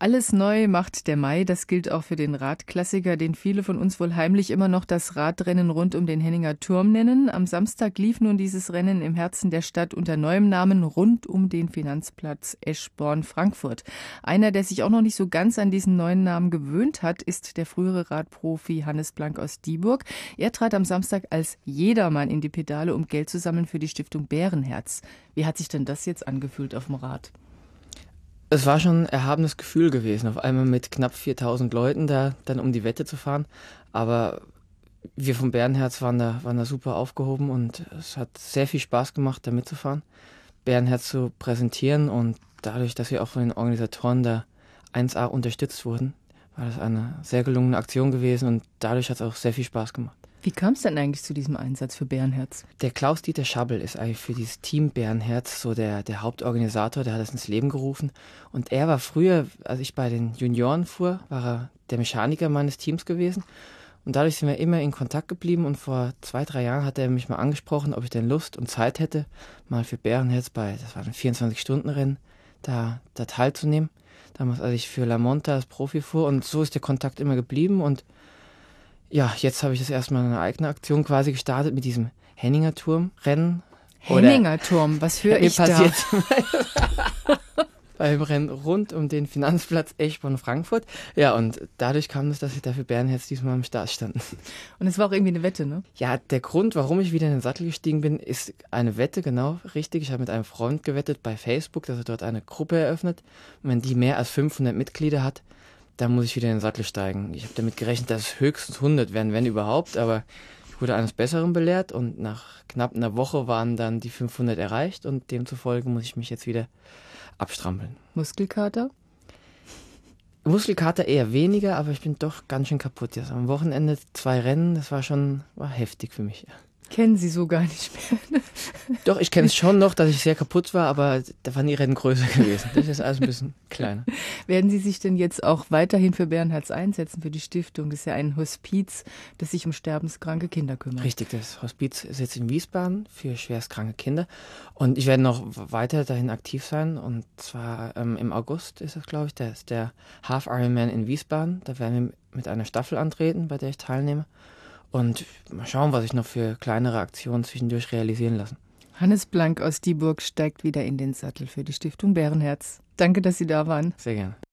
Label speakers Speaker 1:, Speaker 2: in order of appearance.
Speaker 1: Alles neu macht der Mai, das gilt auch für den Radklassiker, den viele von uns wohl heimlich immer noch das Radrennen rund um den Henninger Turm nennen. Am Samstag lief nun dieses Rennen im Herzen der Stadt unter neuem Namen rund um den Finanzplatz Eschborn-Frankfurt. Einer, der sich auch noch nicht so ganz an diesen neuen Namen gewöhnt hat, ist der frühere Radprofi Hannes Blank aus Dieburg. Er trat am Samstag als Jedermann in die Pedale, um Geld zu sammeln für die Stiftung Bärenherz. Wie hat sich denn das jetzt angefühlt auf dem Rad?
Speaker 2: Es war schon ein erhabenes Gefühl gewesen, auf einmal mit knapp 4000 Leuten da dann um die Wette zu fahren. Aber wir vom Bärenherz waren da, waren da super aufgehoben und es hat sehr viel Spaß gemacht, da mitzufahren, Bärenherz zu präsentieren und dadurch, dass wir auch von den Organisatoren da 1A unterstützt wurden, war das eine sehr gelungene Aktion gewesen und dadurch hat es auch sehr viel Spaß gemacht. Wie kam es denn eigentlich zu diesem Einsatz für Bärenherz? Der Klaus-Dieter Schabel ist eigentlich für dieses Team Bärenherz so der, der Hauptorganisator, der hat es ins Leben gerufen. Und er war früher, als ich bei den Junioren fuhr, war er der Mechaniker meines Teams gewesen. Und dadurch sind wir immer in Kontakt geblieben und vor zwei, drei Jahren hat er mich mal angesprochen, ob ich denn Lust und Zeit hätte, mal für Bärenherz bei, das war ein 24-Stunden-Rennen, da, da teilzunehmen. Damals, als ich für La Monta als Profi fuhr und so ist der Kontakt immer geblieben und ja, jetzt habe ich das erstmal eine eigene Aktion quasi gestartet mit diesem Henninger Turm Rennen. Henninger Turm, was höre ich passiert da? beim Rennen rund um den Finanzplatz Eschborn-Frankfurt. Ja, und dadurch kam es, dass ich dafür Bärenherz diesmal am Start stand. Und es war auch irgendwie eine Wette, ne? Ja, der Grund, warum ich wieder in den Sattel gestiegen bin, ist eine Wette, genau richtig. Ich habe mit einem Freund gewettet bei Facebook, dass er dort eine Gruppe eröffnet. Und wenn die mehr als 500 Mitglieder hat, da muss ich wieder in den Sattel steigen. Ich habe damit gerechnet, dass es höchstens 100 werden, wenn überhaupt, aber ich wurde eines Besseren belehrt und nach knapp einer Woche waren dann die 500 erreicht und demzufolge muss ich mich jetzt wieder abstrampeln.
Speaker 1: Muskelkater?
Speaker 2: Muskelkater eher weniger, aber ich bin doch ganz schön kaputt jetzt. Am Wochenende zwei Rennen, das war schon war heftig für mich
Speaker 1: kennen sie so gar nicht mehr.
Speaker 2: Doch, ich kenne es schon noch, dass ich sehr kaputt war, aber da waren die Rennen größer gewesen. Das ist alles ein bisschen kleiner.
Speaker 1: Werden Sie sich denn jetzt auch weiterhin für Bernhards einsetzen, für die Stiftung? Das ist ja ein Hospiz, das sich um
Speaker 2: sterbenskranke Kinder kümmert. Richtig, das Hospiz ist jetzt in Wiesbaden für schwerstkranke Kinder. Und ich werde noch weiter dahin aktiv sein. Und zwar ähm, im August ist das, glaube ich, der, der Half Ironman in Wiesbaden. Da werden wir mit einer Staffel antreten, bei der ich teilnehme. Und mal schauen, was sich noch für kleinere Aktionen zwischendurch realisieren lassen. Hannes Blank aus
Speaker 1: Dieburg steigt wieder in den Sattel für die Stiftung Bärenherz. Danke, dass Sie da waren. Sehr gerne.